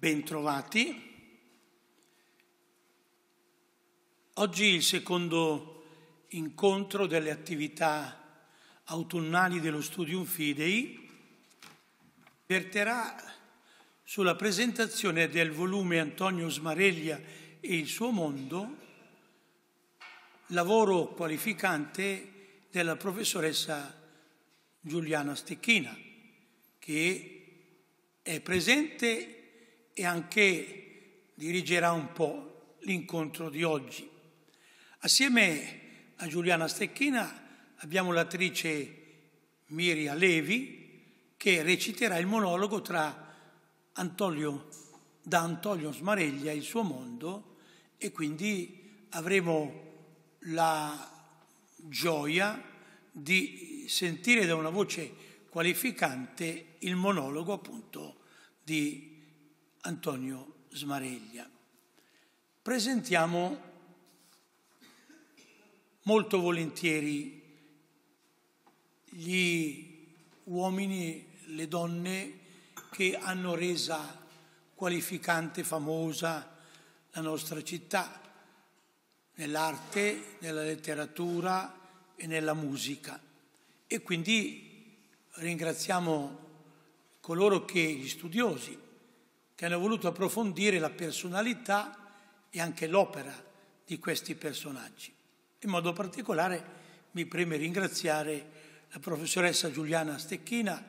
Bentrovati. Oggi il secondo incontro delle attività autunnali dello Studium Fidei verterà sulla presentazione del volume Antonio Smareglia e il suo mondo, lavoro qualificante della professoressa Giuliana Stecchina, che è presente e anche dirigerà un po' l'incontro di oggi. Assieme a Giuliana Stecchina abbiamo l'attrice Miria Levi che reciterà il monologo tra Antonio, da Antonio Smareglia e il suo mondo e quindi avremo la gioia di sentire da una voce qualificante il monologo appunto di Antonio Smareglia. Presentiamo molto volentieri gli uomini, le donne che hanno resa qualificante, famosa la nostra città nell'arte, nella letteratura e nella musica. E quindi ringraziamo coloro che, gli studiosi, che hanno voluto approfondire la personalità e anche l'opera di questi personaggi. In modo particolare mi preme ringraziare la professoressa Giuliana Stecchina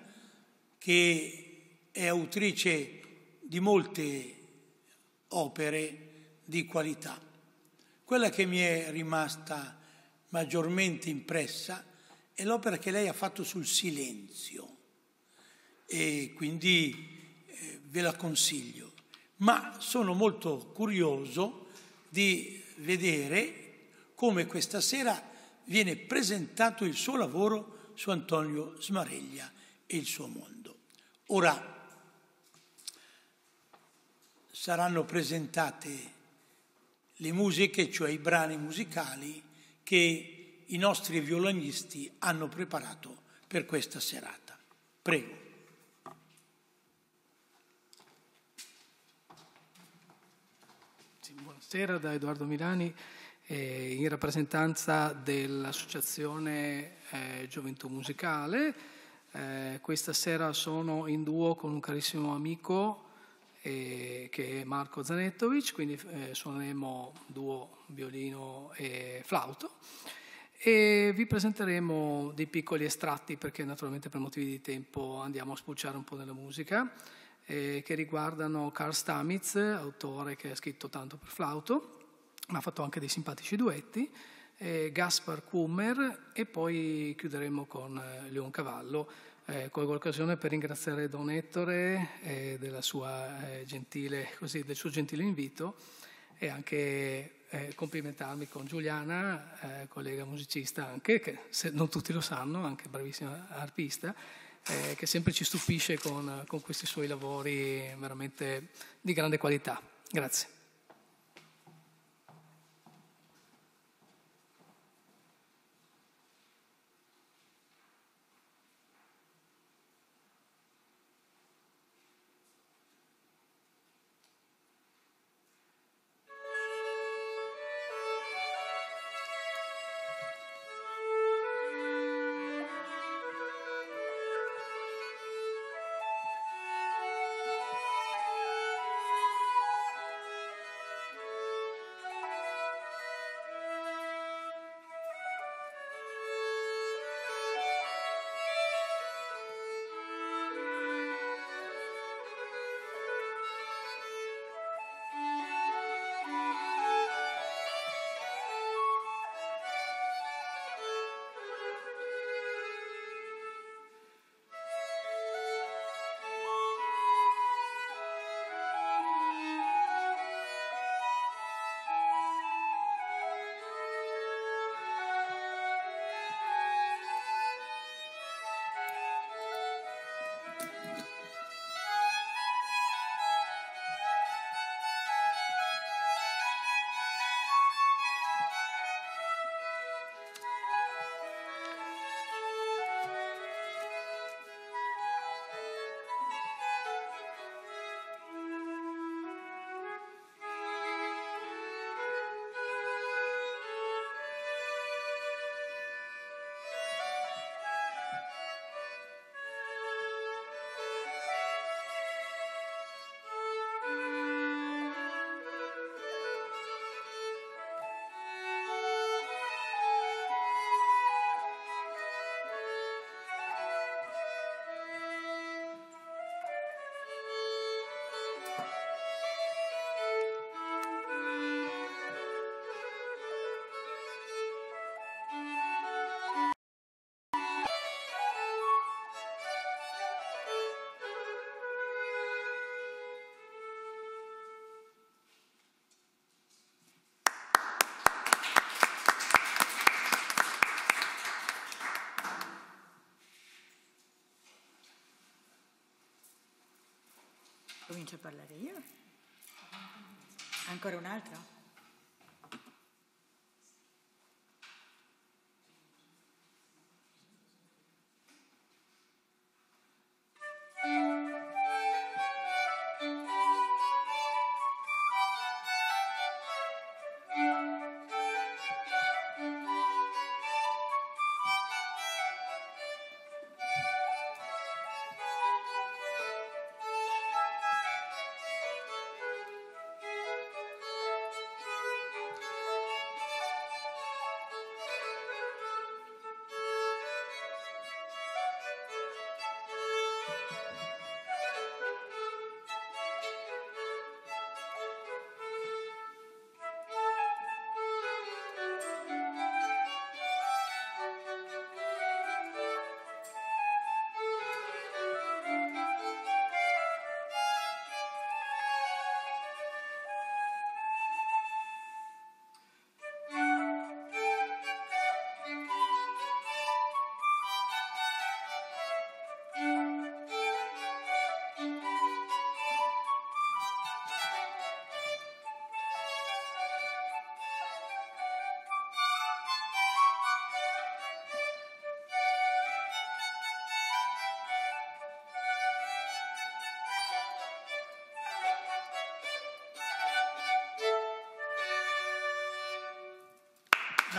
che è autrice di molte opere di qualità. Quella che mi è rimasta maggiormente impressa è l'opera che lei ha fatto sul silenzio e quindi ve la consiglio, ma sono molto curioso di vedere come questa sera viene presentato il suo lavoro su Antonio Smareglia e il suo mondo. Ora saranno presentate le musiche, cioè i brani musicali che i nostri violonisti hanno preparato per questa serata. Prego. Buonasera da Edoardo Milani eh, in rappresentanza dell'Associazione eh, Gioventù Musicale. Eh, questa sera sono in duo con un carissimo amico eh, che è Marco Zanettovic, quindi eh, suoneremo duo violino e flauto e vi presenteremo dei piccoli estratti perché naturalmente per motivi di tempo andiamo a spulciare un po' della musica eh, che riguardano Carl Stamitz, autore che ha scritto tanto per flauto, ma ha fatto anche dei simpatici duetti, eh, Gaspar Kummer e poi chiuderemo con eh, Leon Cavallo. Eh, colgo l'occasione per ringraziare Don Ettore eh, sua, eh, gentile, così, del suo gentile invito e anche eh, complimentarmi con Giuliana, eh, collega musicista anche, che se non tutti lo sanno, anche bravissima arpista, eh, che sempre ci stupisce con, eh, con questi suoi lavori veramente di grande qualità. Grazie. comincio a parlare io. Ancora un altro?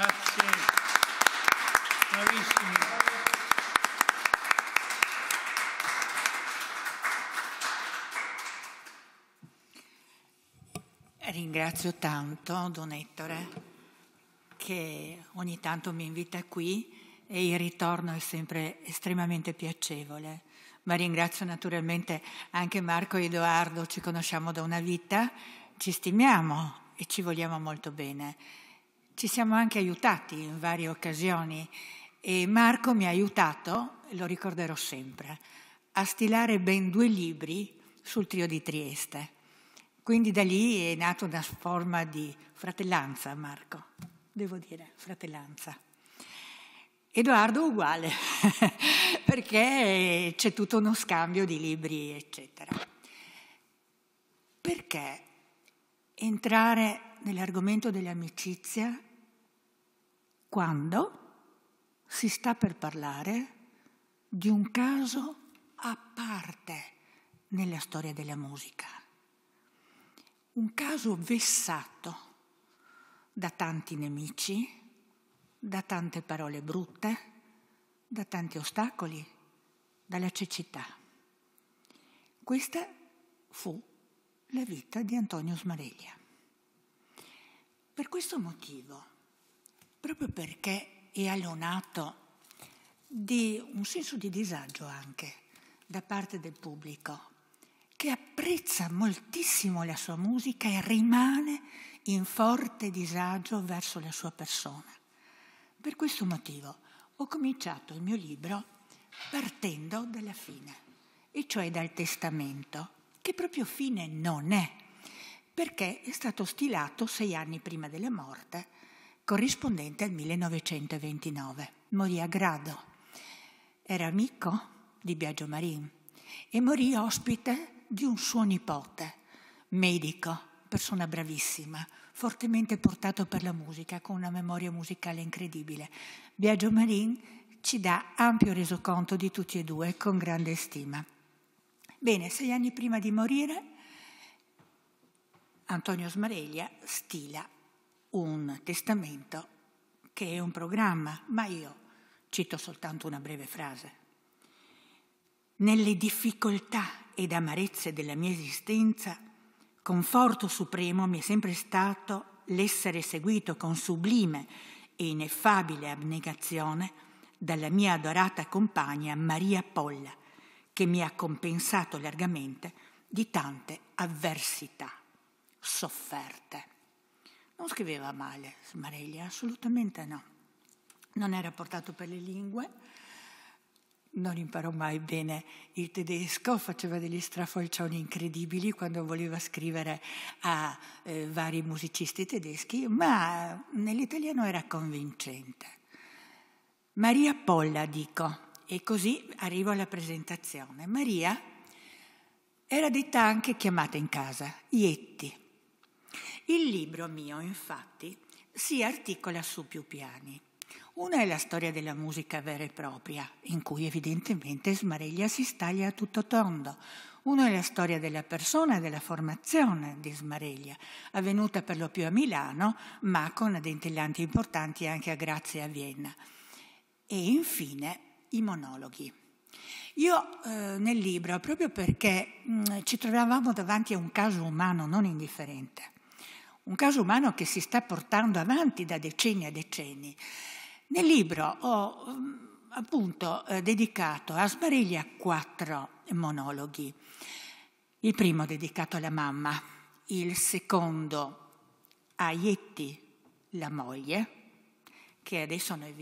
Grazie. Bravissimi. Ringrazio tanto Don Ettore che ogni tanto mi invita qui e il ritorno è sempre estremamente piacevole. Ma ringrazio naturalmente anche Marco e Edoardo, ci conosciamo da una vita, ci stimiamo e ci vogliamo molto bene ci siamo anche aiutati in varie occasioni e Marco mi ha aiutato, lo ricorderò sempre, a stilare ben due libri sul trio di Trieste. Quindi da lì è nata una forma di fratellanza, Marco, devo dire, fratellanza. Edoardo uguale, perché c'è tutto uno scambio di libri, eccetera. Perché entrare nell'argomento dell'amicizia quando si sta per parlare di un caso a parte nella storia della musica, un caso vessato da tanti nemici, da tante parole brutte, da tanti ostacoli, dalla cecità. Questa fu la vita di Antonio Smareglia. Per questo motivo proprio perché è allonato di un senso di disagio anche da parte del pubblico, che apprezza moltissimo la sua musica e rimane in forte disagio verso la sua persona. Per questo motivo ho cominciato il mio libro partendo dalla fine, e cioè dal testamento, che proprio fine non è, perché è stato stilato sei anni prima della morte corrispondente al 1929. Morì a Grado, era amico di Biagio Marin e morì ospite di un suo nipote, medico, persona bravissima, fortemente portato per la musica, con una memoria musicale incredibile. Biagio Marin ci dà ampio resoconto di tutti e due, con grande stima. Bene, sei anni prima di morire, Antonio Smareglia stila un testamento che è un programma, ma io cito soltanto una breve frase. Nelle difficoltà ed amarezze della mia esistenza, conforto supremo mi è sempre stato l'essere seguito con sublime e ineffabile abnegazione dalla mia adorata compagna Maria Polla, che mi ha compensato largamente di tante avversità sofferte. Non scriveva male Smarelli, assolutamente no. Non era portato per le lingue, non imparò mai bene il tedesco, faceva degli strafolcioni incredibili quando voleva scrivere a eh, vari musicisti tedeschi, ma nell'italiano era convincente. Maria Polla, dico, e così arrivo alla presentazione. Maria era detta anche chiamata in casa, Ietti. Il libro mio, infatti, si articola su più piani. Una è la storia della musica vera e propria, in cui evidentemente Smareglia si staglia a tutto tondo. Uno è la storia della persona e della formazione di Smareglia, avvenuta per lo più a Milano, ma con dentellanti importanti anche a Grazia e a Vienna. E infine i monologhi. Io eh, nel libro, proprio perché mh, mm, ci trovavamo davanti a un caso umano non indifferente, un caso umano che si sta portando avanti da decenni a decenni. Nel libro ho mm, appunto eh, dedicato a Sbariglia quattro monologhi. Il primo dedicato alla mamma, il secondo a Ietti, la moglie, che adesso noi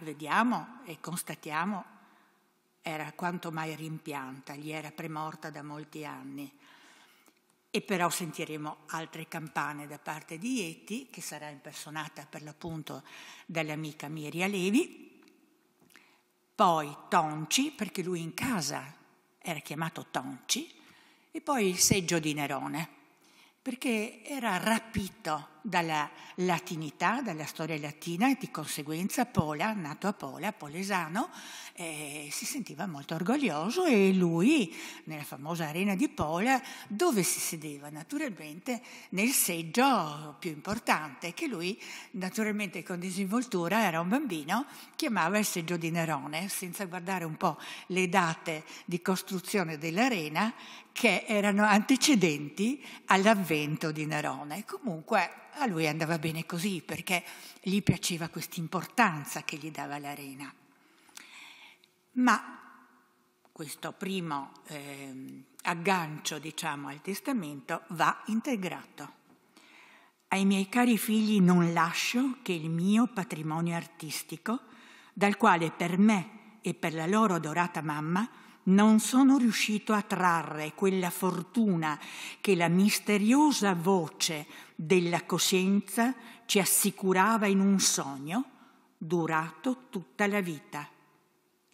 vediamo e constatiamo era quanto mai rimpianta, gli era premorta da molti anni. E però sentiremo altre campane da parte di Eti, che sarà impersonata per l'appunto dall'amica Miria Levi, poi Tonci, perché lui in casa era chiamato Tonci, e poi il seggio di Nerone, perché era rapito dalla latinità, dalla storia latina e di conseguenza Pola, nato a Pola, polesano, eh, si sentiva molto orgoglioso e lui, nella famosa arena di Pola, dove si sedeva? Naturalmente nel seggio più importante, che lui naturalmente con disinvoltura era un bambino, chiamava il seggio di Nerone, senza guardare un po' le date di costruzione dell'arena che erano antecedenti all'avvento di Nerone. Comunque a lui andava bene così perché gli piaceva questa importanza che gli dava l'arena. Ma questo primo eh, aggancio, diciamo, al testamento va integrato. Ai miei cari figli non lascio che il mio patrimonio artistico, dal quale per me e per la loro adorata mamma non sono riuscito a trarre quella fortuna che la misteriosa voce della coscienza ci assicurava in un sogno durato tutta la vita.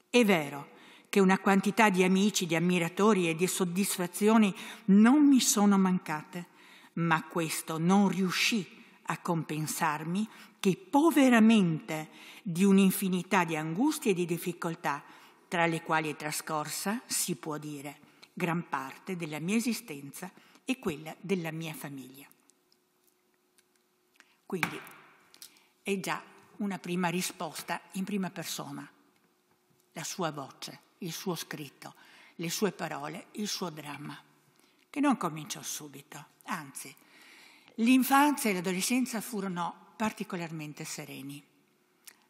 È vero che una quantità di amici, di ammiratori e di soddisfazioni non mi sono mancate, ma questo non riuscì a compensarmi che poveramente di un'infinità di angustie e di difficoltà tra le quali è trascorsa, si può dire, gran parte della mia esistenza e quella della mia famiglia. Quindi è già una prima risposta in prima persona, la sua voce, il suo scritto, le sue parole, il suo dramma, che non cominciò subito, anzi, l'infanzia e l'adolescenza furono particolarmente sereni.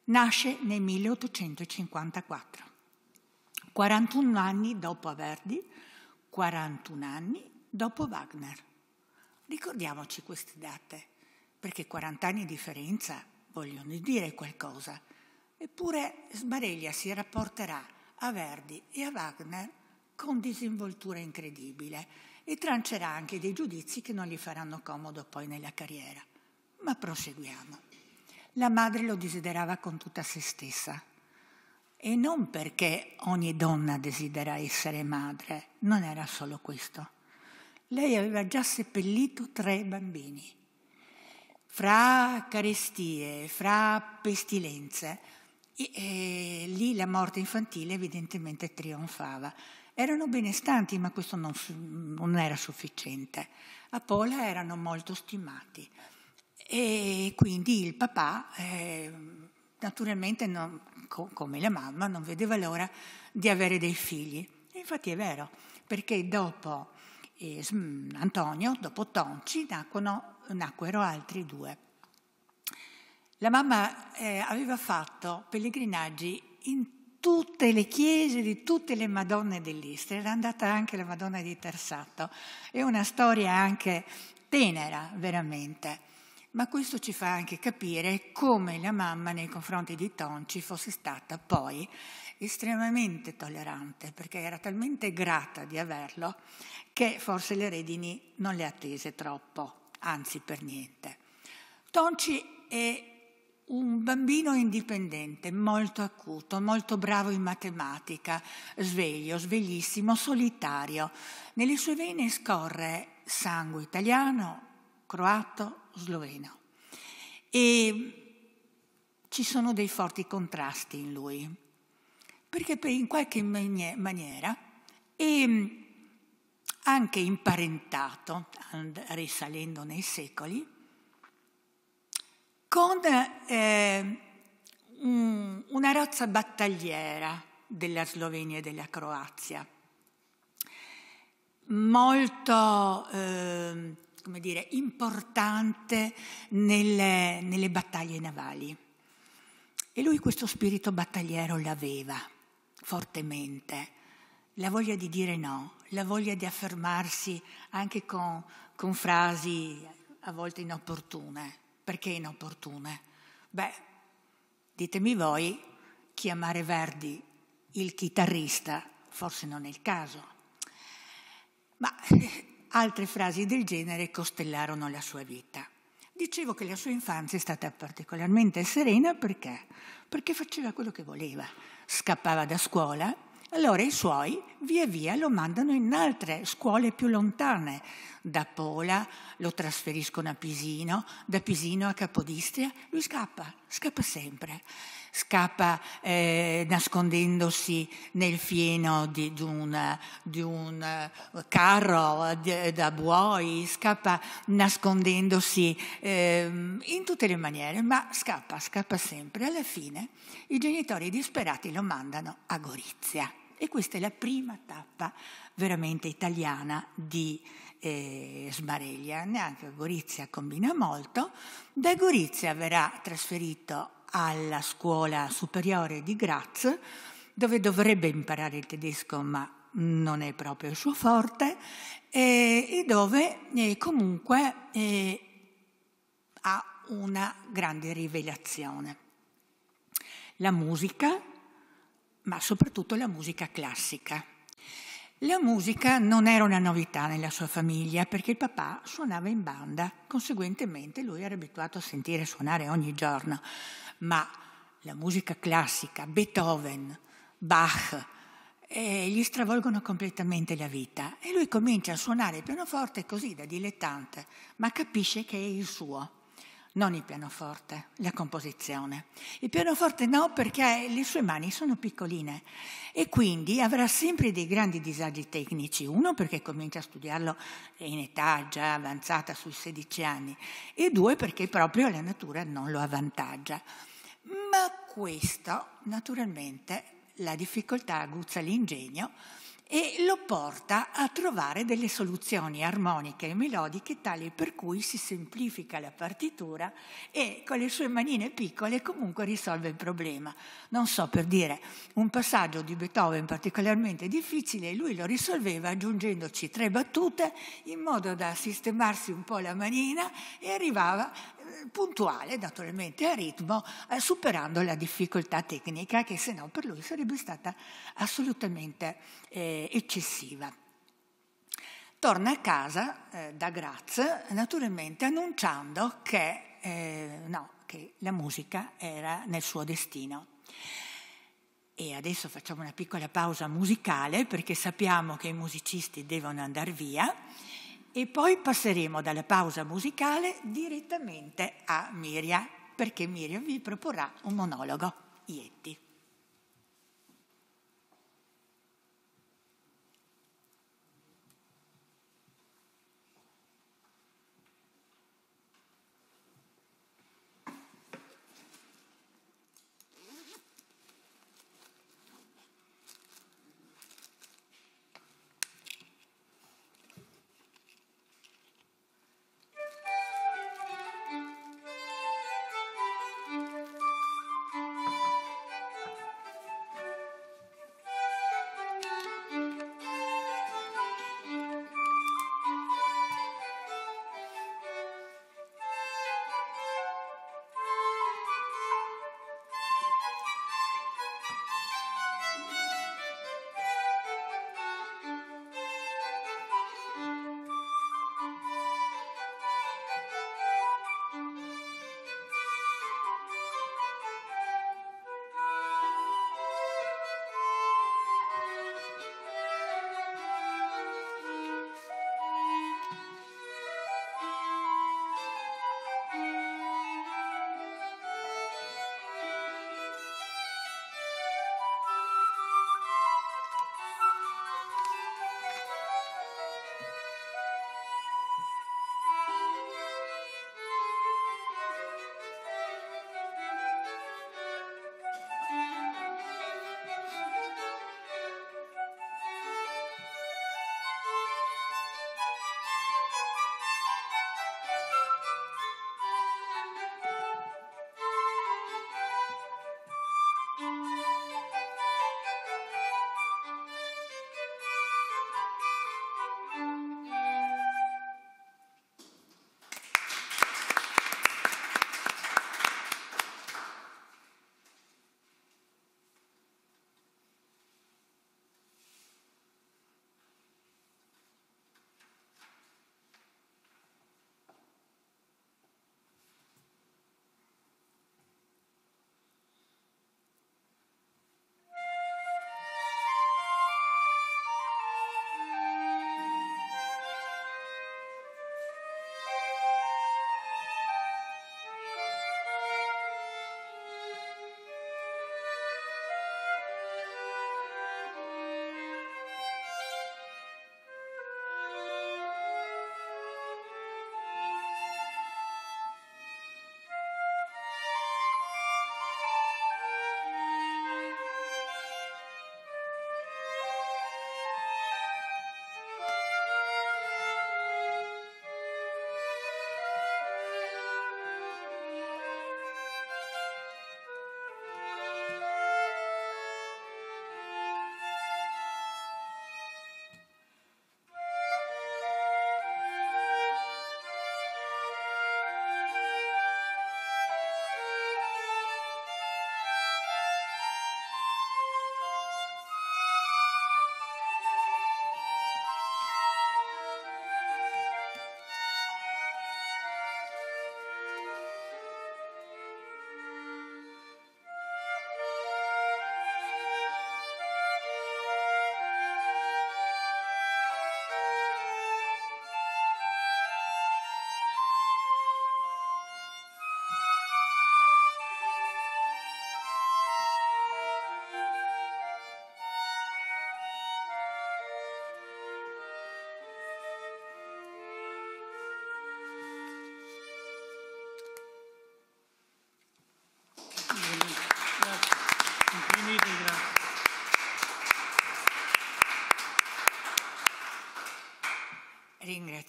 Nasce nel 1854 41 anni dopo Verdi, 41 anni dopo Wagner. Ricordiamoci queste date, perché 40 anni di differenza vogliono dire qualcosa. Eppure Sbareglia si rapporterà a Verdi e a Wagner con disinvoltura incredibile e trancerà anche dei giudizi che non gli faranno comodo poi nella carriera. Ma proseguiamo. La madre lo desiderava con tutta se stessa, e non perché ogni donna desidera essere madre, non era solo questo. Lei aveva già seppellito tre bambini. Fra carestie, fra pestilenze, e, e, lì la morte infantile evidentemente trionfava. Erano benestanti, ma questo non, non era sufficiente. A Pola erano molto stimati e quindi il papà eh, naturalmente non, co- come la mamma non vedeva l'ora di avere dei figli. E infatti è vero, perché dopo eh, Antonio, dopo Tonci, nacquono, nacquero altri due. La mamma eh, aveva fatto pellegrinaggi in tutte le chiese di tutte le Madonne dell'Istria, era andata anche la Madonna di Tersato. È una storia anche tenera, veramente ma questo ci fa anche capire come la mamma nei confronti di Tonci fosse stata poi estremamente tollerante, perché era talmente grata di averlo che forse le redini non le attese troppo, anzi per niente. Tonci è un bambino indipendente, molto acuto, molto bravo in matematica, sveglio, sveglissimo, solitario. Nelle sue vene scorre sangue italiano, croato, sloveno. E ci sono dei forti contrasti in lui, perché in qualche maniera è mm, anche imparentato, risalendo nei secoli, con eh, una razza battagliera della Slovenia e della Croazia, molto eh, come dire, importante nelle, nelle battaglie navali. E lui questo spirito battagliero l'aveva fortemente, la voglia di dire no, la voglia di affermarsi anche con, con frasi a volte inopportune. Perché inopportune? Beh, ditemi voi, chiamare Verdi il chitarrista forse non è il caso. Ma Altre frasi del genere costellarono la sua vita. Dicevo che la sua infanzia è stata particolarmente serena perché? Perché faceva quello che voleva, scappava da scuola, allora i suoi via via lo mandano in altre scuole più lontane, da Pola lo trasferiscono a Pisino, da Pisino a Capodistria, lui scappa, scappa sempre scappa eh, nascondendosi nel fieno di, di, un, di un, eh, carro di, da buoi, scappa nascondendosi eh, in tutte le maniere, ma scappa, scappa sempre. Alla fine i genitori disperati lo mandano a Gorizia. E questa è la prima tappa veramente italiana di eh, Sbareglia. Neanche Gorizia combina molto. Da Gorizia verrà trasferito alla scuola superiore di Graz, dove dovrebbe imparare il tedesco ma non è proprio il suo forte, e, e dove eh, comunque eh, ha una grande rivelazione. La musica, ma soprattutto la musica classica. La musica non era una novità nella sua famiglia perché il papà suonava in banda, conseguentemente lui era abituato a sentire suonare ogni giorno ma la musica classica, Beethoven, Bach, eh, gli stravolgono completamente la vita e lui comincia a suonare il pianoforte così da dilettante, ma capisce che è il suo non il pianoforte, la composizione. Il pianoforte no perché le sue mani sono piccoline e quindi avrà sempre dei grandi disagi tecnici, uno perché comincia a studiarlo in età già avanzata sui 16 anni e due perché proprio la natura non lo avvantaggia. Ma questo naturalmente la difficoltà aguzza l'ingegno e lo porta a trovare delle soluzioni armoniche e melodiche tali per cui si semplifica la partitura e con le sue manine piccole comunque risolve il problema. Non so per dire un passaggio di Beethoven particolarmente difficile, lui lo risolveva aggiungendoci tre battute in modo da sistemarsi un po' la manina e arrivava eh, puntuale naturalmente a ritmo, eh, superando la difficoltà tecnica che se no per lui sarebbe stata assolutamente eh, eccessiva. Torna a casa eh, da Graz naturalmente annunciando che, eh, no, che la musica era nel suo destino. E adesso facciamo una piccola pausa musicale perché sappiamo che i musicisti devono andare via e poi passeremo dalla pausa musicale direttamente a Miria, perché Miria vi proporrà un monologo. Ietti.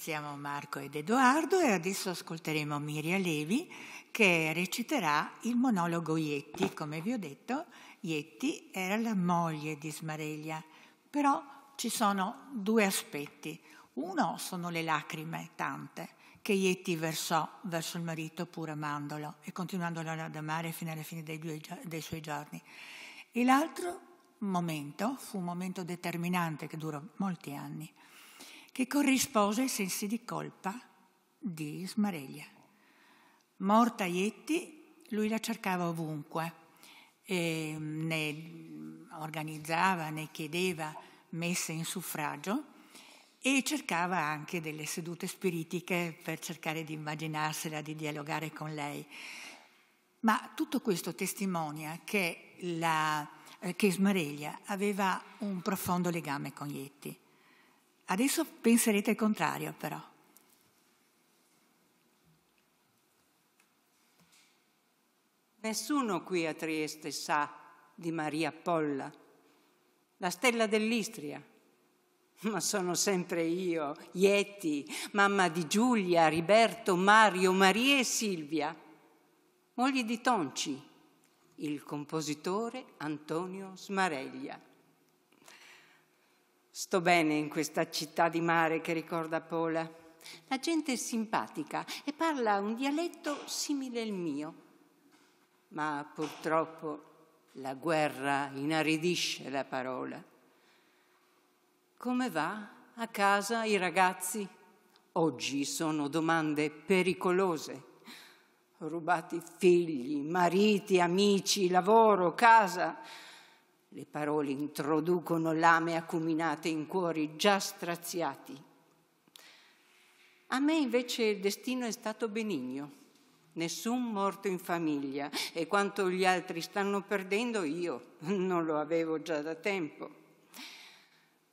Ringraziamo Marco ed Edoardo e adesso ascolteremo Miria Levi che reciterà il monologo Ietti. Come vi ho detto, Ietti era la moglie di Smareglia, però ci sono due aspetti. Uno sono le lacrime, tante, che Ietti versò verso il marito pur amandolo e continuandolo ad amare fino alla fine dei, due, dei suoi giorni. E l'altro momento fu un momento determinante che durò molti anni che corrispose ai sensi di colpa di Smareglia. Morta Ietti, lui la cercava ovunque, mm, ne organizzava, ne chiedeva messe in suffragio e cercava anche delle sedute spiritiche per cercare di immaginarsela, di dialogare con lei. Ma tutto questo testimonia che, la, eh, che Smareglia aveva un profondo legame con Ietti. Adesso penserete il contrario però. Nessuno qui a Trieste sa di Maria Polla, la stella dell'Istria, ma sono sempre io, Ieti, mamma di Giulia, Riberto, Mario, Maria e Silvia, moglie di Tonci, il compositore Antonio Smareglia. Sto bene in questa città di mare che ricorda Pola. La gente è simpatica e parla un dialetto simile al mio. Ma purtroppo la guerra inaridisce la parola. Come va a casa i ragazzi? Oggi sono domande pericolose. Rubati figli, mariti, amici, lavoro, casa le parole introducono lame acuminate in cuori già straziati. A me invece il destino è stato benigno. Nessun morto in famiglia e quanto gli altri stanno perdendo io non lo avevo già da tempo.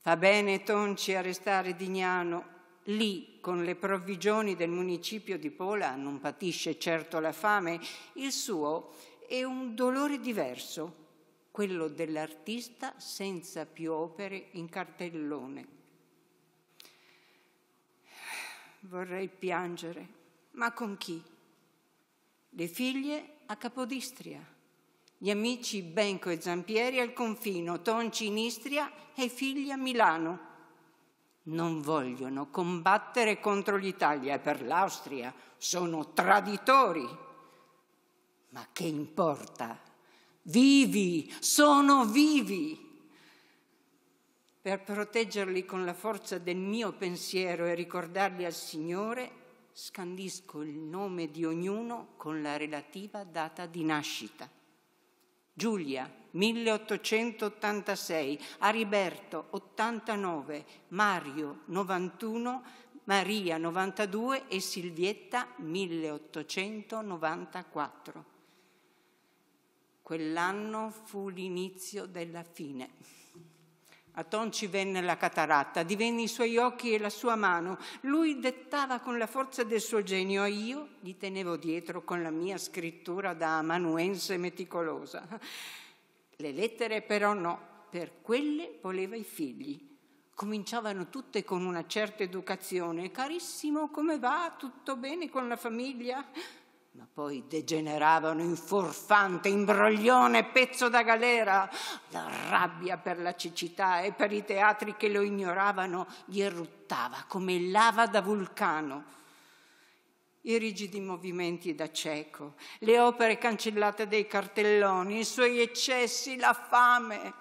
Fa bene Tonci a restare Dignano, lì con le provvigioni del municipio di Pola non patisce certo la fame, il suo è un dolore diverso, quello dell'artista senza più opere in cartellone. Vorrei piangere, ma con chi? Le figlie a Capodistria, gli amici Benco e Zampieri al confino, Tonci in Istria e i figli a Milano. Non vogliono combattere contro l'Italia e per l'Austria sono traditori. Ma che importa vivi, sono vivi. Per proteggerli con la forza del mio pensiero e ricordarli al Signore, scandisco il nome di ognuno con la relativa data di nascita. Giulia 1886, Ariberto 89, Mario 91, Maria 92 e Silvietta 1894. Quell'anno fu l'inizio della fine. A Ton ci venne la cataratta, divenne i suoi occhi e la sua mano. Lui dettava con la forza del suo genio e io gli tenevo dietro con la mia scrittura da amanuense meticolosa. Le lettere però no, per quelle voleva i figli. Cominciavano tutte con una certa educazione. Carissimo, come va? Tutto bene con la famiglia? ma poi degeneravano in furfante, imbroglione, pezzo da galera. La rabbia per la cecità e per i teatri che lo ignoravano gli eruttava come lava da vulcano. I rigidi movimenti da cieco, le opere cancellate dai cartelloni, i suoi eccessi, la fame.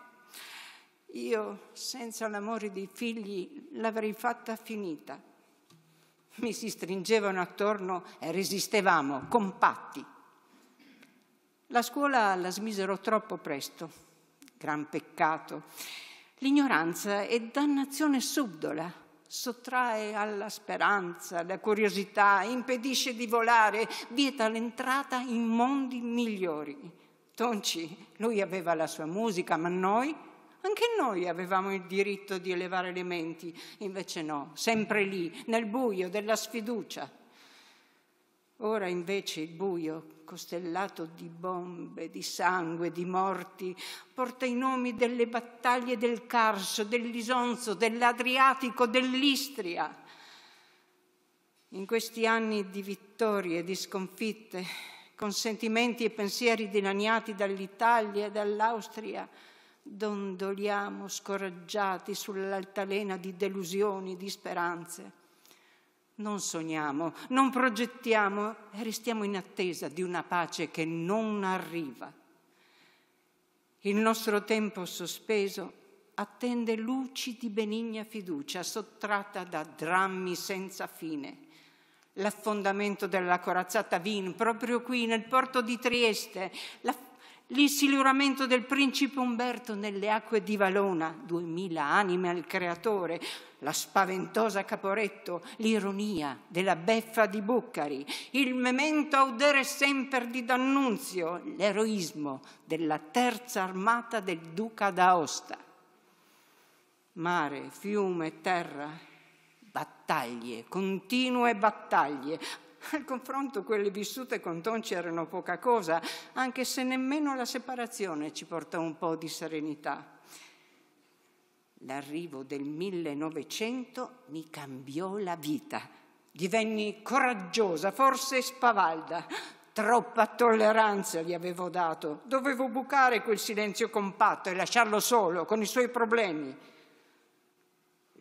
Io, senza l'amore dei figli, l'avrei fatta finita mi si stringevano attorno e resistevamo, compatti. La scuola la smisero troppo presto, gran peccato. L'ignoranza è dannazione subdola, sottrae alla speranza, la curiosità, impedisce di volare, vieta l'entrata in mondi migliori. Tonci, lui aveva la sua musica, ma noi anche noi avevamo il diritto di elevare le menti, invece no, sempre lì, nel buio della sfiducia. Ora invece il buio, costellato di bombe, di sangue, di morti, porta i nomi delle battaglie del Carso, dell'Isonzo, dell'Adriatico, dell'Istria. In questi anni di vittorie e di sconfitte, con sentimenti e pensieri dilaniati dall'Italia e dall'Austria, dondoliamo scoraggiati sull'altalena di delusioni, di speranze. Non sogniamo, non progettiamo e restiamo in attesa di una pace che non arriva. Il nostro tempo sospeso attende luci di benigna fiducia sottratta da drammi senza fine. L'affondamento della corazzata Vin proprio qui nel porto di Trieste, la l'insiluramento del principe Umberto nelle acque di Valona, duemila anime al creatore, la spaventosa Caporetto, l'ironia della beffa di Buccari, il memento audere sempre di D'Annunzio, l'eroismo della terza armata del duca d'Aosta. Mare, fiume, terra, battaglie, continue battaglie, al confronto quelle vissute con Tonci erano poca cosa, anche se nemmeno la separazione ci portò un po' di serenità. L'arrivo del 1900 mi cambiò la vita. Divenni coraggiosa, forse spavalda. Troppa tolleranza gli avevo dato. Dovevo bucare quel silenzio compatto e lasciarlo solo, con i suoi problemi.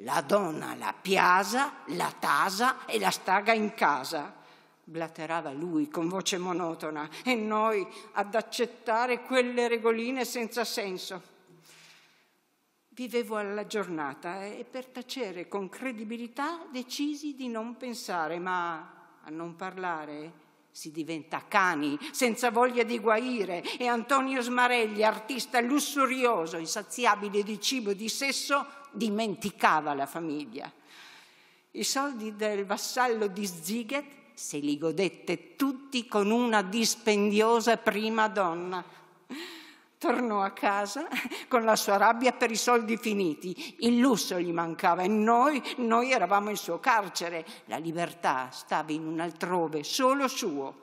La donna la piasa, la tasa e la staga in casa blaterava lui con voce monotona e noi ad accettare quelle regoline senza senso. Vivevo alla giornata e per tacere con credibilità decisi di non pensare, ma a non parlare si diventa cani, senza voglia di guaire, e Antonio Smarelli, artista lussurioso, insaziabile di cibo e di sesso, dimenticava la famiglia. I soldi del vassallo di Ziget se li godette tutti con una dispendiosa prima donna. Tornò a casa con la sua rabbia per i soldi finiti. Il lusso gli mancava e noi, noi eravamo in suo carcere. La libertà stava in un altrove, solo suo.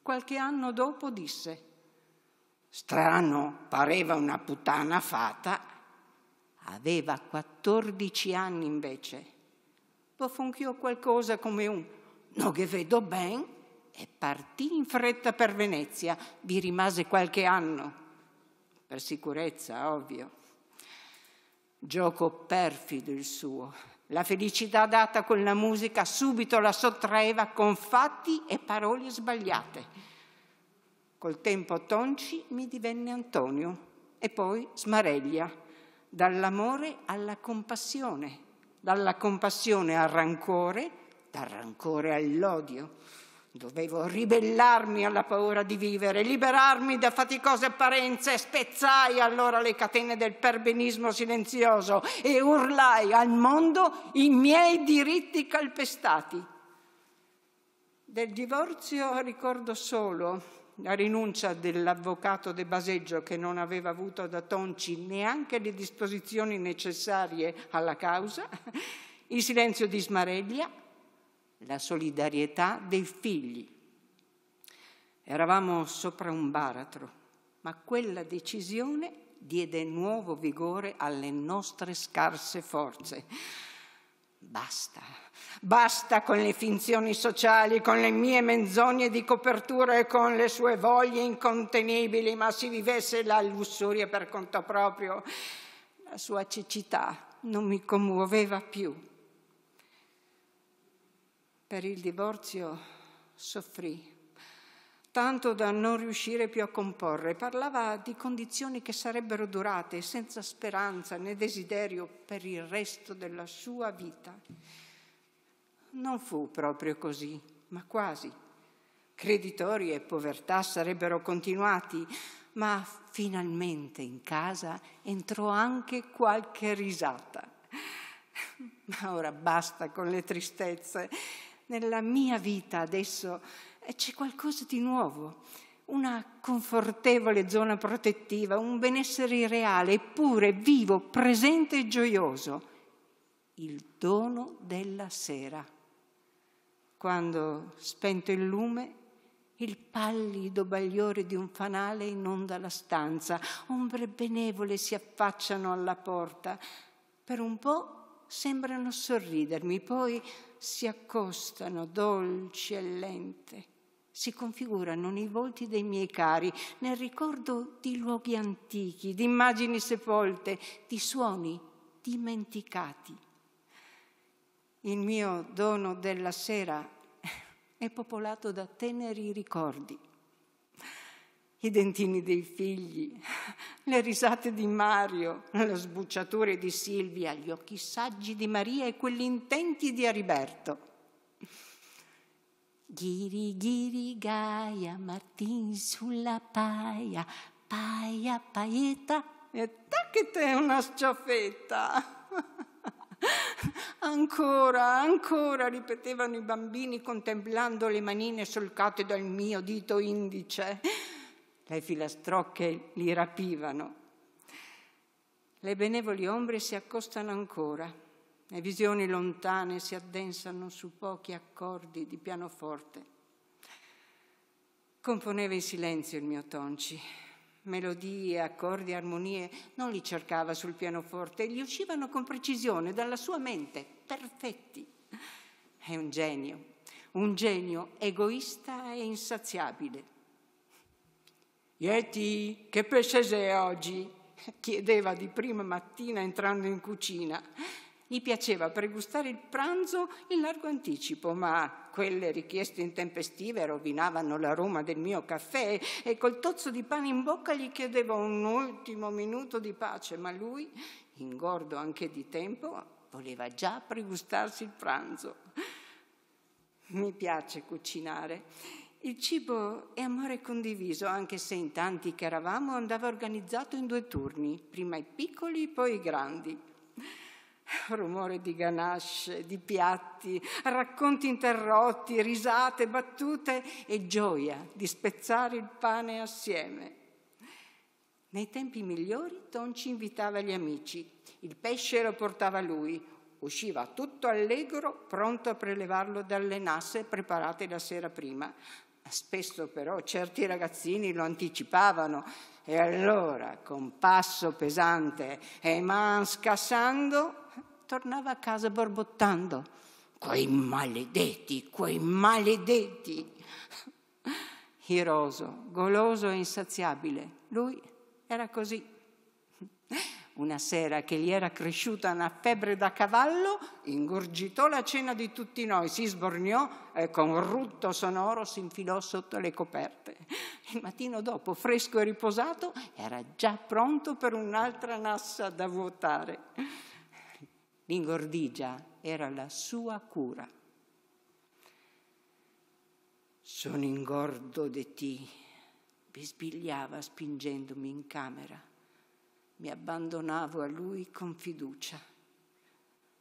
Qualche anno dopo disse, strano, pareva una puttana fata, aveva 14 anni invece dopo anch'io qualcosa come un «No che vedo ben» e partì in fretta per Venezia. Vi rimase qualche anno, per sicurezza, ovvio. Gioco perfido il suo. La felicità data con la musica subito la sottraeva con fatti e parole sbagliate. Col tempo Tonci mi divenne Antonio e poi Smareglia, dall'amore alla compassione, dalla compassione al rancore, dal rancore all'odio. Dovevo ribellarmi alla paura di vivere, liberarmi da faticose apparenze, spezzai allora le catene del perbenismo silenzioso e urlai al mondo i miei diritti calpestati. Del divorzio ricordo solo la rinuncia dell'avvocato De Baseggio che non aveva avuto da Tonci neanche le disposizioni necessarie alla causa, il silenzio di Smareglia, la solidarietà dei figli. Eravamo sopra un baratro, ma quella decisione diede nuovo vigore alle nostre scarse forze. Basta Basta con le finzioni sociali, con le mie menzogne di copertura e con le sue voglie incontenibili, ma si vivesse la lussuria per conto proprio. La sua cecità non mi commuoveva più. Per il divorzio soffrì, tanto da non riuscire più a comporre. Parlava di condizioni che sarebbero durate senza speranza né desiderio per il resto della sua vita. Non fu proprio così, ma quasi. Creditori e povertà sarebbero continuati, ma finalmente in casa entrò anche qualche risata. Ma ora basta con le tristezze. Nella mia vita adesso eh, c'è qualcosa di nuovo, una confortevole zona protettiva, un benessere reale, eppure vivo, presente e gioioso, il dono della sera quando, spento il lume, il pallido bagliore di un fanale inonda la stanza, ombre benevole si affacciano alla porta. Per un po' sembrano sorridermi, poi si accostano dolci e lente. Si configurano nei volti dei miei cari, nel ricordo di luoghi antichi, di immagini sepolte, di suoni dimenticati. Il mio dono della sera è popolato da teneri ricordi. I dentini dei figli, le risate di Mario, le sbucciature di Silvia, gli occhi saggi di Maria e quelli intenti di Ariberto. Ghiri ghiri gaia, Martin sulla paia, paia paeta, e tacchete una sciaffetta. ancora, ancora, ripetevano i bambini contemplando le manine solcate dal mio dito indice. Le filastrocche li rapivano. Le benevoli ombre si accostano ancora, le visioni lontane si addensano su pochi accordi di pianoforte. Componeva in silenzio il mio tonci, melodie, accordi, armonie, non li cercava sul pianoforte, gli uscivano con precisione dalla sua mente, perfetti. È un genio, un genio egoista e insaziabile. Ieti, che pesce sei oggi? chiedeva di prima mattina entrando in cucina. Gli piaceva pregustare il pranzo in largo anticipo, ma quelle richieste intempestive rovinavano l'aroma del mio caffè e col tozzo di pane in bocca gli chiedevo un ultimo minuto di pace, ma lui, ingordo anche di tempo, voleva già pregustarsi il pranzo. Mi piace cucinare. Il cibo è amore condiviso, anche se in tanti che eravamo andava organizzato in due turni, prima i piccoli, poi i grandi rumore di ganasce, di piatti, racconti interrotti, risate, battute e gioia di spezzare il pane assieme. Nei tempi migliori Tonci invitava gli amici, il pesce lo portava lui, usciva tutto allegro, pronto a prelevarlo dalle nasse preparate la sera prima. Spesso però certi ragazzini lo anticipavano e allora con passo pesante e man scassando tornava a casa borbottando. Quei maledetti, quei maledetti. Iroso, goloso e insaziabile. Lui era così. Una sera che gli era cresciuta una febbre da cavallo, ingurgitò la cena di tutti noi, si sborniò e con rutto sonoro si infilò sotto le coperte. Il mattino dopo, fresco e riposato, era già pronto per un'altra nassa da vuotare. L'ingordigia era la sua cura. Sono ingordo di te, bisbigliava spingendomi in camera. Mi abbandonavo a lui con fiducia,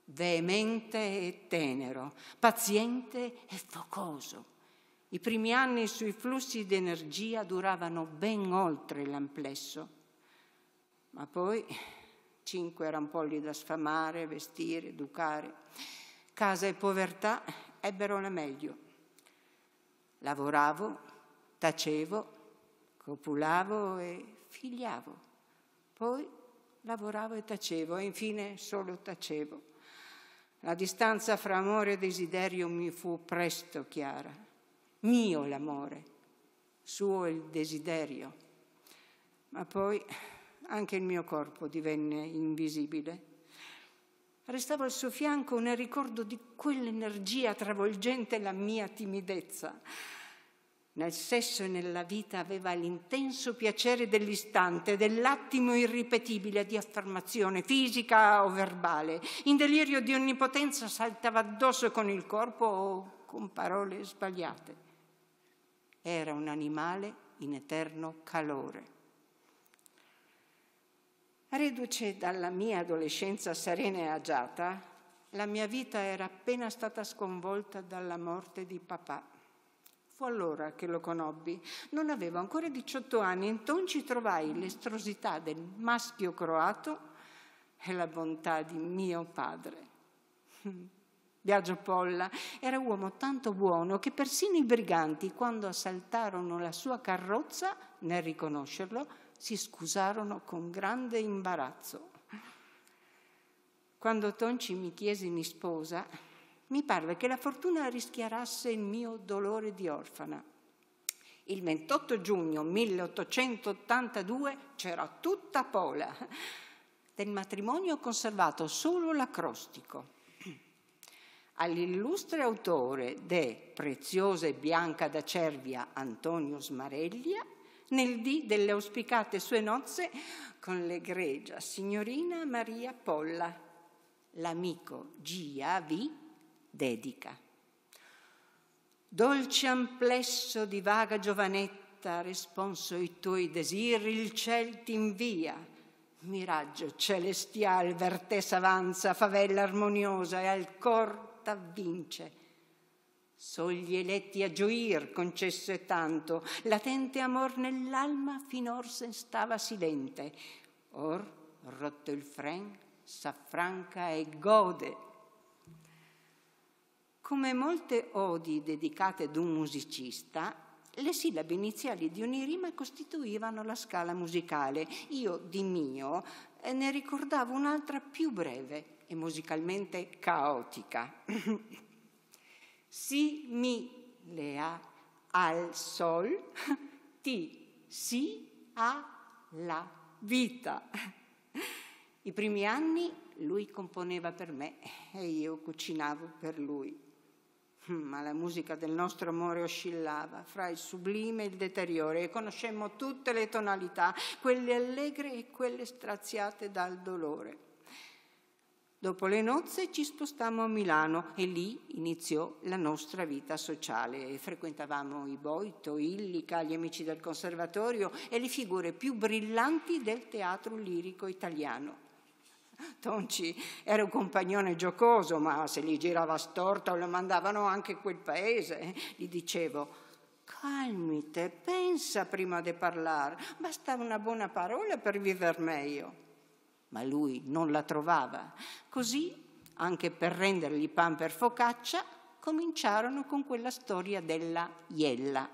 veemente e tenero, paziente e focoso. I primi anni sui flussi di energia duravano ben oltre l'amplesso, ma poi cinque rampolli da sfamare, vestire, educare. Casa e povertà ebbero la meglio. Lavoravo, tacevo, copulavo e figliavo. Poi lavoravo e tacevo e infine solo tacevo. La distanza fra amore e desiderio mi fu presto chiara. Mio l'amore, suo il desiderio. Ma poi anche il mio corpo divenne invisibile. Restavo al suo fianco nel ricordo di quell'energia travolgente la mia timidezza. Nel sesso e nella vita aveva l'intenso piacere dell'istante, dell'attimo irripetibile di affermazione fisica o verbale. In delirio di onnipotenza saltava addosso con il corpo o con parole sbagliate. Era un animale in eterno calore. Reduce dalla mia adolescenza serena e agiata, la mia vita era appena stata sconvolta dalla morte di papà. Fu allora che lo conobbi. Non avevo ancora 18 anni, intonci trovai l'estrosità del maschio croato e la bontà di mio padre. Biagio Polla era uomo tanto buono che persino i briganti, quando assaltarono la sua carrozza, nel riconoscerlo, si scusarono con grande imbarazzo. Quando Tonci mi chiese in sposa, mi parve che la fortuna rischiarasse il mio dolore di orfana. Il 28 giugno 1882 c'era tutta Pola. Del matrimonio ho conservato solo l'acrostico all'illustre autore de Preziosa e Bianca da Cervia Antonio Smareglia nel dì delle auspicate sue nozze con l'egregia signorina Maria Polla, l'amico Gia V dedica. Dolce amplesso di vaga giovanetta, responso i tuoi desiri, il ciel ti invia. Miraggio celestial, vertessa s'avanza, favella armoniosa e al cor porta vince. So gli eletti a gioir concesso concesse tanto, latente amor nell'alma finor sen stava silente. Or, rotto il fren, s'affranca e gode. Come molte odi dedicate ad un musicista, le sillabe iniziali di ogni rima costituivano la scala musicale. Io, di mio, eh, ne ricordavo un'altra più breve, e musicalmente caotica. si mi lea al sol, ti si a, la, vita. I primi anni lui componeva per me e io cucinavo per lui. Ma la musica del nostro amore oscillava fra il sublime e il deteriore e conoscemmo tutte le tonalità, quelle allegre e quelle straziate dal dolore. Dopo le nozze ci spostammo a Milano e lì iniziò la nostra vita sociale. Frequentavamo i Boito, Illica, gli amici del conservatorio e le figure più brillanti del teatro lirico italiano. Tonci era un compagnone giocoso, ma se gli girava storto lo mandavano anche quel paese. Gli dicevo, calmite, pensa prima di parlare, basta una buona parola per viver meglio ma lui non la trovava. Così, anche per rendergli pan per focaccia, cominciarono con quella storia della iella.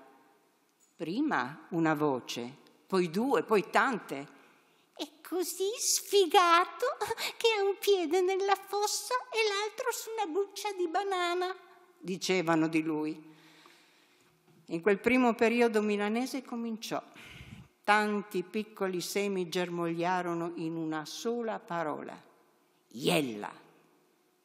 Prima una voce, poi due, poi tante. E così sfigato che ha un piede nella fossa e l'altro su una buccia di banana, dicevano di lui. In quel primo periodo milanese cominciò Tanti piccoli semi germogliarono in una sola parola, Iella.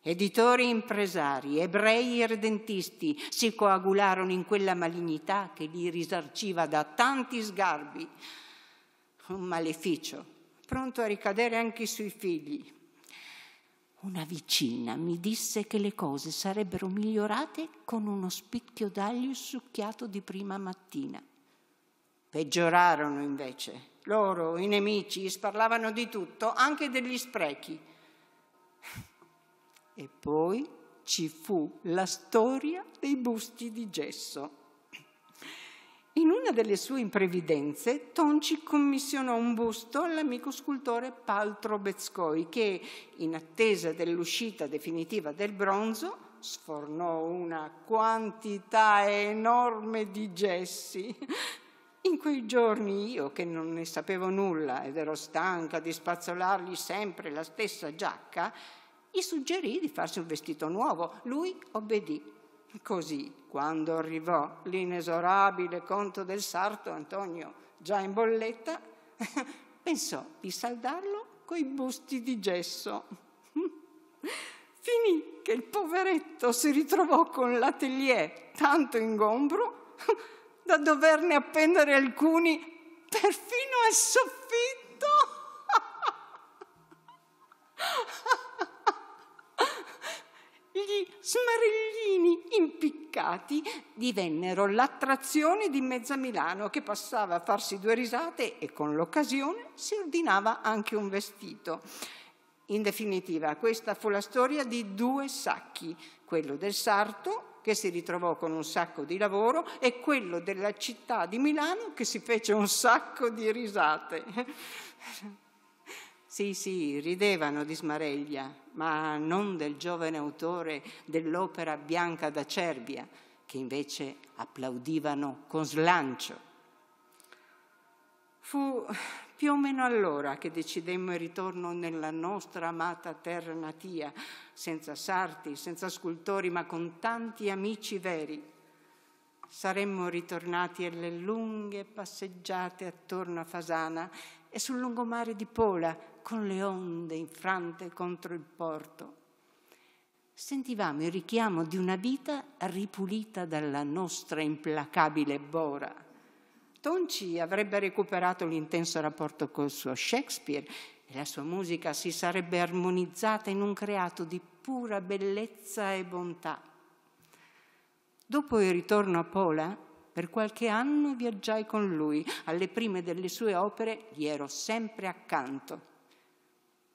Editori impresari, ebrei e redentisti si coagularono in quella malignità che li risarciva da tanti sgarbi. Un maleficio, pronto a ricadere anche sui figli. Una vicina mi disse che le cose sarebbero migliorate con uno spicchio d'aglio succhiato di prima mattina. Peggiorarono invece. Loro, i nemici, sparlavano di tutto, anche degli sprechi. E poi ci fu la storia dei busti di gesso. In una delle sue imprevidenze, Tonci commissionò un busto all'amico scultore Paltro Bezcoi, che, in attesa dell'uscita definitiva del bronzo, sfornò una quantità enorme di gessi in quei giorni io, che non ne sapevo nulla ed ero stanca di spazzolargli sempre la stessa giacca, gli suggerì di farsi un vestito nuovo. Lui obbedì. Così, quando arrivò l'inesorabile conto del sarto Antonio, già in bolletta, pensò di saldarlo coi busti di gesso. Finì che il poveretto si ritrovò con l'atelier tanto ingombro da doverne appendere alcuni perfino al soffitto. Gli smarellini impiccati divennero l'attrazione di mezza Milano che passava a farsi due risate e con l'occasione si ordinava anche un vestito. In definitiva, questa fu la storia di due sacchi, quello del sarto che si ritrovò con un sacco di lavoro e quello della città di Milano che si fece un sacco di risate. Sì, sì, ridevano di Smareglia, ma non del giovane autore dell'opera bianca da Cervia, che invece applaudivano con slancio. Fu più o meno allora che decidemmo il ritorno nella nostra amata terra natia, senza sarti, senza scultori, ma con tanti amici veri. Saremmo ritornati alle lunghe passeggiate attorno a Fasana e sul lungomare di Pola, con le onde infrante contro il porto. Sentivamo il richiamo di una vita ripulita dalla nostra implacabile bora Tonci avrebbe recuperato l'intenso rapporto col suo Shakespeare e la sua musica si sarebbe armonizzata in un creato di pura bellezza e bontà. Dopo il ritorno a Pola, per qualche anno viaggiai con lui, alle prime delle sue opere gli ero sempre accanto.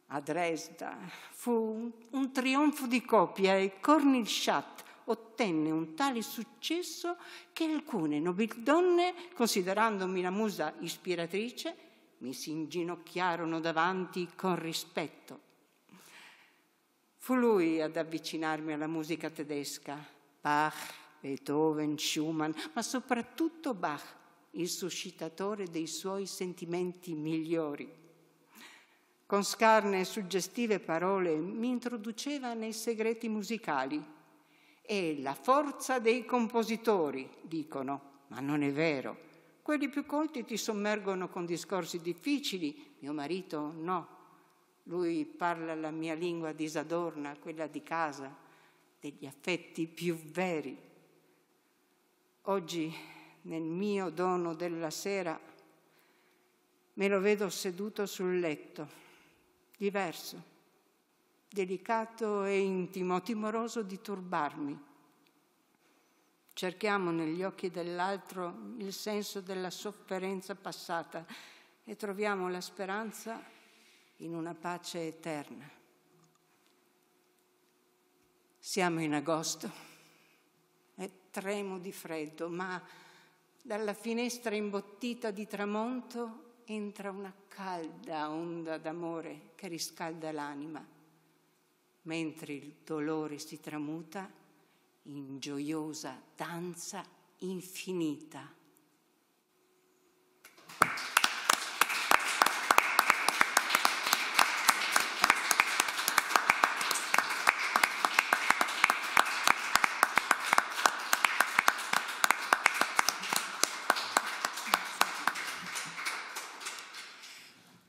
A Dresda fu un, trionfo di copia e Cornil Schat ottenne un tale successo che alcune nobildonne, considerandomi la musa ispiratrice, mi si inginocchiarono davanti con rispetto. Fu lui ad avvicinarmi alla musica tedesca, Bach, Beethoven, Schumann, ma soprattutto Bach, il suscitatore dei suoi sentimenti migliori. Con scarne e suggestive parole mi introduceva nei segreti musicali è la forza dei compositori, dicono, ma non è vero. Quelli più colti ti sommergono con discorsi difficili, mio marito no, lui parla la mia lingua disadorna, quella di casa, degli affetti più veri. Oggi nel mio dono della sera me lo vedo seduto sul letto, diverso, delicato e intimo, timoroso di turbarmi. Cerchiamo negli occhi dell'altro il senso della sofferenza passata e troviamo la speranza in una pace eterna. Siamo in agosto e tremo di freddo, ma dalla finestra imbottita di tramonto entra una calda onda d'amore che riscalda l'anima mentre il dolore si tramuta in gioiosa danza infinita.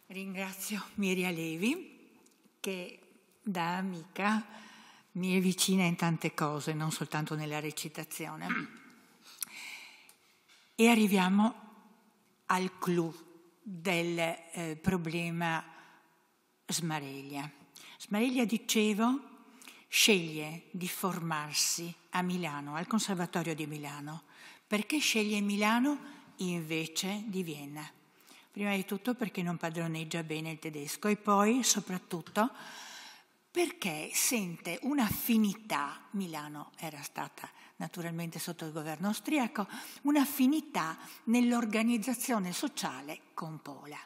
Ringrazio Miria Levi che da amica mi è vicina in tante cose, non soltanto nella recitazione. E arriviamo al clou del eh, problema Smareglia. Smareglia, dicevo, sceglie di formarsi a Milano, al Conservatorio di Milano. Perché sceglie Milano invece di Vienna? Prima di tutto perché non padroneggia bene il tedesco e poi, soprattutto, perché sente un'affinità, Milano era stata naturalmente sotto il governo austriaco, un'affinità nell'organizzazione sociale con Pola.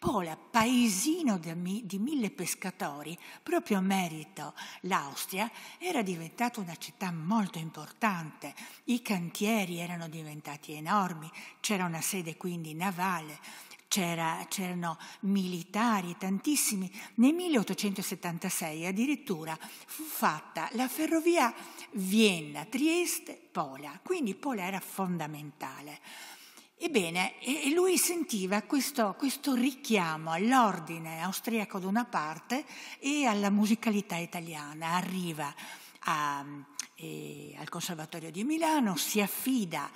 Pola, paesino di mille pescatori, proprio a merito l'Austria, era diventata una città molto importante, i cantieri erano diventati enormi, c'era una sede quindi navale, c'era, c'erano militari tantissimi. Nel 1876 addirittura fu fatta la ferrovia Vienna-Trieste-Pola, quindi Pola era fondamentale. Ebbene, lui sentiva questo, questo, richiamo all'ordine austriaco da una parte e alla musicalità italiana. Arriva a, eh, al Conservatorio di Milano, si affida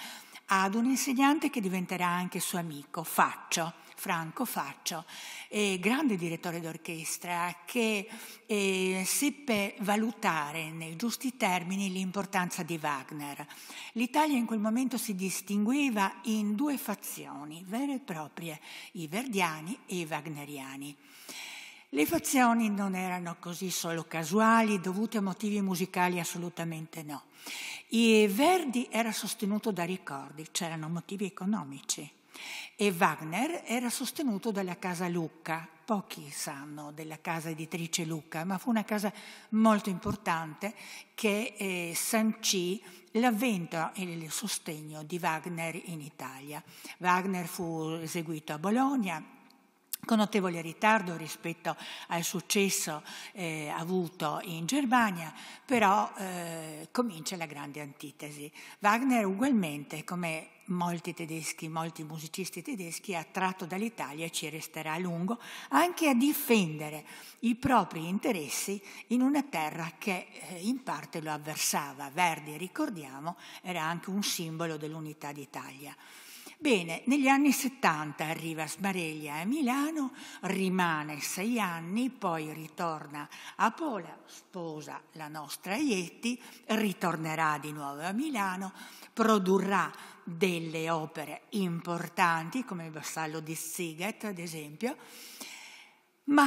ad un insegnante che diventerà anche suo amico, Faccio, Franco Faccio, eh, grande direttore d'orchestra, che eh, seppe valutare nei giusti termini l'importanza di Wagner. L'Italia in quel momento si distingueva in due fazioni vere e proprie, i verdiani e i wagneriani. Le fazioni non erano così solo casuali, dovute a motivi musicali assolutamente no. I Verdi era sostenuto da ricordi, c'erano motivi economici e Wagner era sostenuto dalla casa Lucca. Pochi sanno della casa editrice Lucca, ma fu una casa molto importante che eh, sancì l'avvento e il sostegno di Wagner in Italia. Wagner fu eseguito a Bologna, con notevole ritardo rispetto al successo eh, avuto in Germania, però eh, comincia la grande antitesi. Wagner ugualmente, come molti tedeschi, molti musicisti tedeschi, è attratto dall'Italia e ci resterà a lungo, anche a difendere i propri interessi in una terra che eh, in parte lo avversava. Verdi, ricordiamo, era anche un simbolo dell'unità d'Italia. Bene, negli anni 70 arriva Sbareglia a Milano, rimane sei anni, poi ritorna a Pola, sposa la nostra Ietti, ritornerà di nuovo a Milano, produrrà delle opere importanti come il Vassallo di Siget, ad esempio, ma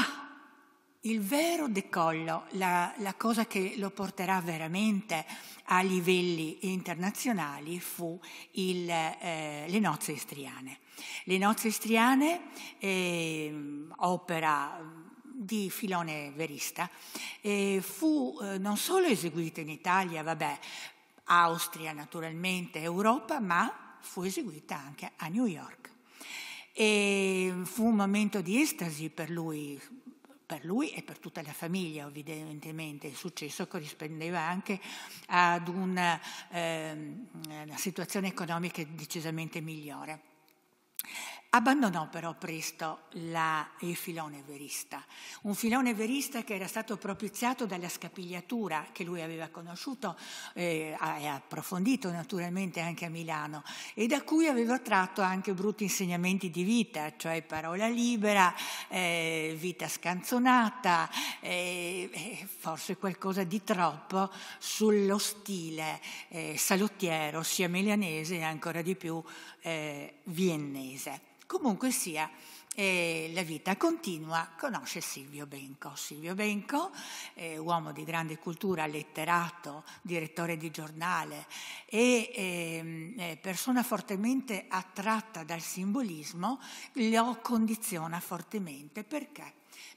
il vero decollo, la, la, cosa che lo porterà veramente a livelli internazionali fu il, eh, le nozze istriane. Le nozze istriane, eh, opera di Filone Verista, eh, fu non solo eseguita in Italia, vabbè, Austria naturalmente, Europa, ma fu eseguita anche a New York. E fu un momento di estasi per lui, per lui e per tutta la famiglia evidentemente, il successo corrispondeva anche ad una, eh, una situazione economica decisamente migliore. Abbandonò però presto la, il filone verista, un filone verista che era stato propiziato dalla scapigliatura che lui aveva conosciuto e eh, approfondito naturalmente anche a Milano e da cui aveva tratto anche brutti insegnamenti di vita, cioè parola libera, eh, vita scanzonata, eh, eh forse qualcosa di troppo sullo stile eh, salottiero sia milanese e ancora di più eh, viennese. Comunque sia, eh, la vita continua, conosce Silvio Benco. Silvio Benco, eh, uomo di grande cultura, letterato, direttore di giornale e ehm, eh, persona fortemente attratta dal simbolismo, lo condiziona fortemente perché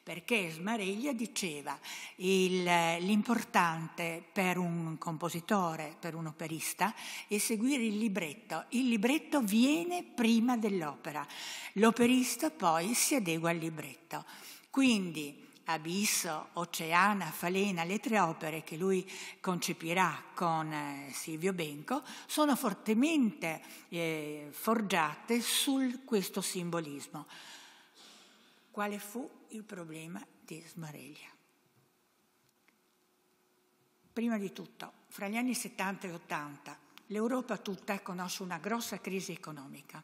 perché Smareglia diceva il, eh, l'importante per un compositore, per un operista, è seguire il libretto. Il libretto viene prima dell'opera, l'operista poi si adegua al libretto. Quindi Abisso, Oceana, Falena, le tre opere che lui concepirà con eh, Silvio Benco, sono fortemente eh, forgiate su questo simbolismo quale fu il problema di Smareglia. Prima di tutto, fra gli anni 70 e 80 l'Europa tutta conosce una grossa crisi economica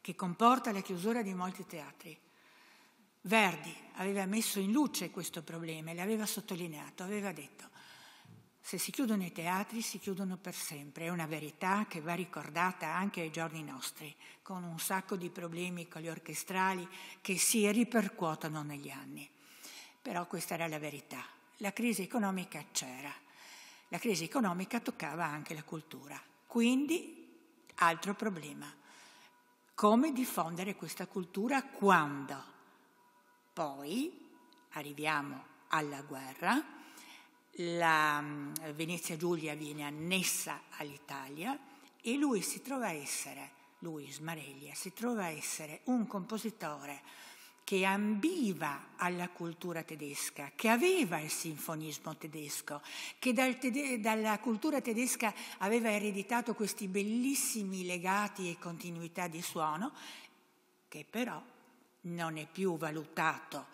che comporta la chiusura di molti teatri. Verdi aveva messo in luce questo problema e l'aveva sottolineato, aveva detto se si chiudono i teatri, si chiudono per sempre. È una verità che va ricordata anche ai giorni nostri, con un sacco di problemi con gli orchestrali che si ripercuotono negli anni. Però questa era la verità. La crisi economica c'era. La crisi economica toccava anche la cultura. Quindi, altro problema. Come diffondere questa cultura quando? Poi arriviamo alla guerra la mm, Venezia Giulia viene annessa all'Italia e lui si trova a essere, lui Smareglia, si trova a essere un compositore che ambiva alla cultura tedesca, che aveva il sinfonismo tedesco, che dal tede- dalla cultura tedesca aveva ereditato questi bellissimi legati e continuità di suono, che però non è più valutato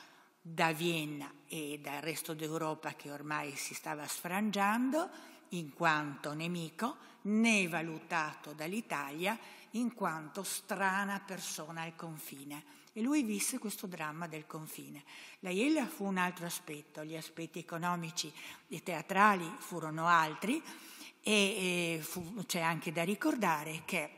da Vienna e dal resto d'Europa che ormai si stava sfrangiando in quanto nemico, né valutato dall'Italia in quanto strana persona al confine. E lui visse questo dramma del confine. La Iella fu un altro aspetto, gli aspetti economici e teatrali furono altri e, e fu, c'è anche da ricordare che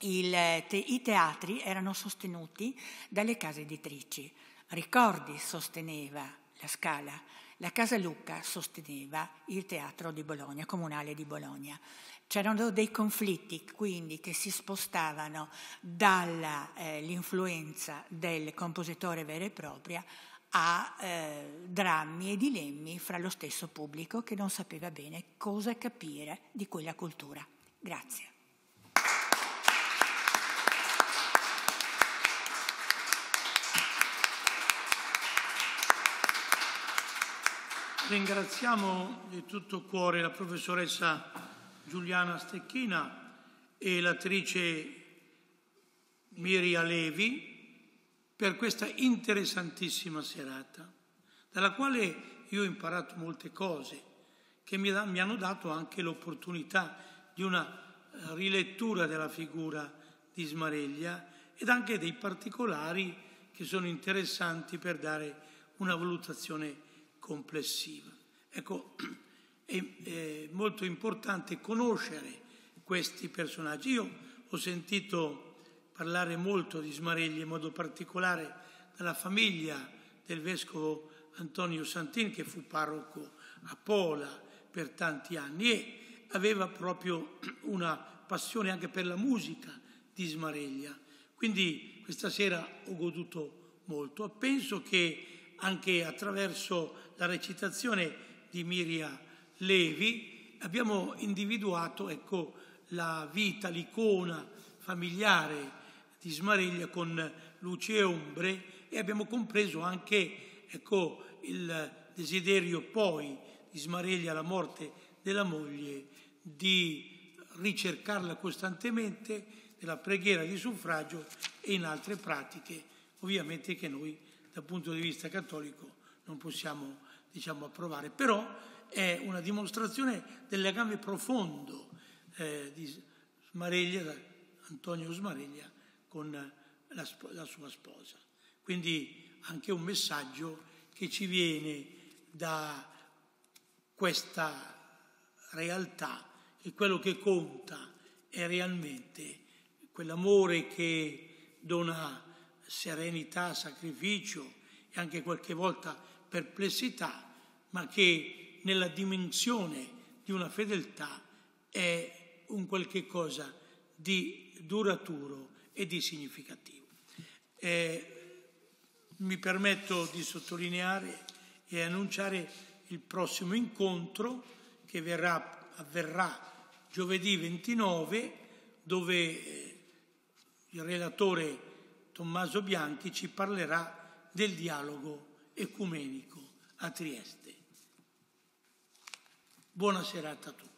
il, te, i teatri erano sostenuti dalle case editrici Ricordi sosteneva la Scala, la Casa Lucca sosteneva il Teatro di Bologna, Comunale di Bologna. C'erano dei conflitti quindi che si spostavano dall'influenza eh, del compositore vero e proprio a eh, drammi e dilemmi fra lo stesso pubblico che non sapeva bene cosa capire di quella cultura. Grazie. Ringraziamo di tutto cuore la professoressa Giuliana Stecchina e l'attrice Miria Levi per questa interessantissima serata, dalla quale io ho imparato molte cose che mi, hanno dato anche l'opportunità di una eh, rilettura della figura di Smareglia ed anche dei particolari che sono interessanti per dare una valutazione complessiva. Ecco, è, è molto importante conoscere questi personaggi. Io ho sentito parlare molto di Smarelli, in modo particolare dalla famiglia del vescovo Antonio Santin, che fu parroco a Pola per tanti anni e aveva proprio una passione anche per la musica di Smareglia. Quindi questa sera ho goduto molto. Penso che anche attraverso la recitazione di Miria Levi abbiamo individuato ecco, la vita, l'icona familiare di Smariglia con luce e ombre e abbiamo compreso anche ecco, il desiderio poi di Smariglia alla morte della moglie di ricercarla costantemente nella preghiera di suffragio e in altre pratiche ovviamente che noi dal punto di vista cattolico non possiamo diciamo, approvare, però è una dimostrazione del legame profondo eh, di Smareglia, Antonio Smareglia con la, la sua sposa. Quindi anche un messaggio che ci viene da questa realtà che quello che conta è realmente quell'amore che dona serenità, sacrificio e anche qualche volta perplessità, ma che nella dimensione di una fedeltà è un qualche cosa di duraturo e di significativo. Eh, mi permetto di sottolineare e annunciare il prossimo incontro che verrà, avverrà giovedì 29 dove eh, il relatore Tommaso Bianchi ci parlerà del dialogo ecumenico a Trieste. Buona serata a tutti.